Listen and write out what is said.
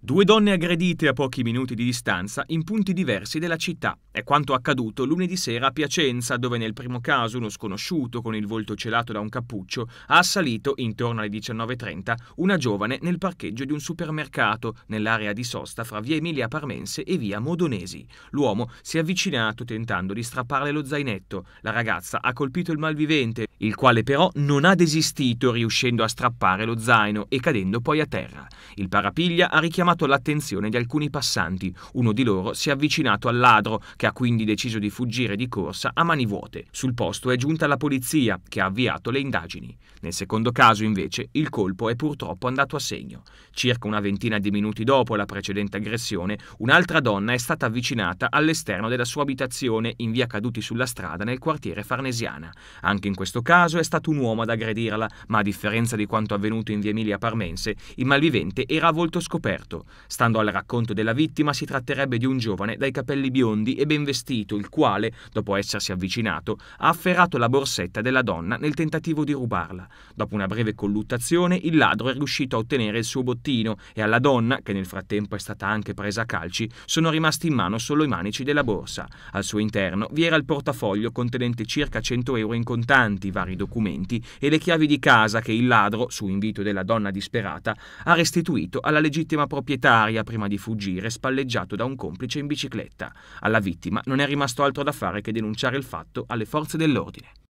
Due donne aggredite a pochi minuti di distanza in punti diversi della città. È quanto accaduto lunedì sera a Piacenza, dove nel primo caso uno sconosciuto con il volto celato da un cappuccio ha assalito, intorno alle 19.30, una giovane nel parcheggio di un supermercato, nell'area di sosta fra via Emilia Parmense e via Modonesi. L'uomo si è avvicinato tentando di strapparle lo zainetto. La ragazza ha colpito il malvivente, il quale però non ha desistito, riuscendo a strappare lo zaino e cadendo poi a terra. Il parapiglia ha richiamato richiamato l'attenzione di alcuni passanti. Uno di loro si è avvicinato al ladro, che ha quindi deciso di fuggire di corsa a mani vuote. Sul posto è giunta la polizia, che ha avviato le indagini. Nel secondo caso, invece, il colpo è purtroppo andato a segno. Circa una ventina di minuti dopo la precedente aggressione, un'altra donna è stata avvicinata all'esterno della sua abitazione in via Caduti sulla strada nel quartiere Farnesiana. Anche in questo caso è stato un uomo ad aggredirla, ma a differenza di quanto avvenuto in via Emilia Parmense, il malvivente era a volto scoperto morto. Stando al racconto della vittima, si tratterebbe di un giovane dai capelli biondi e ben vestito, il quale, dopo essersi avvicinato, ha afferrato la borsetta della donna nel tentativo di rubarla. Dopo una breve colluttazione, il ladro è riuscito a ottenere il suo bottino e alla donna, che nel frattempo è stata anche presa a calci, sono rimasti in mano solo i manici della borsa. Al suo interno vi era il portafoglio contenente circa 100 euro in contanti, vari documenti e le chiavi di casa che il ladro, su invito della donna disperata, ha restituito alla legittima proprietà proprietaria prima di fuggire, spalleggiato da un complice in bicicletta. Alla vittima non è rimasto altro da fare che denunciare il fatto alle forze dell'ordine.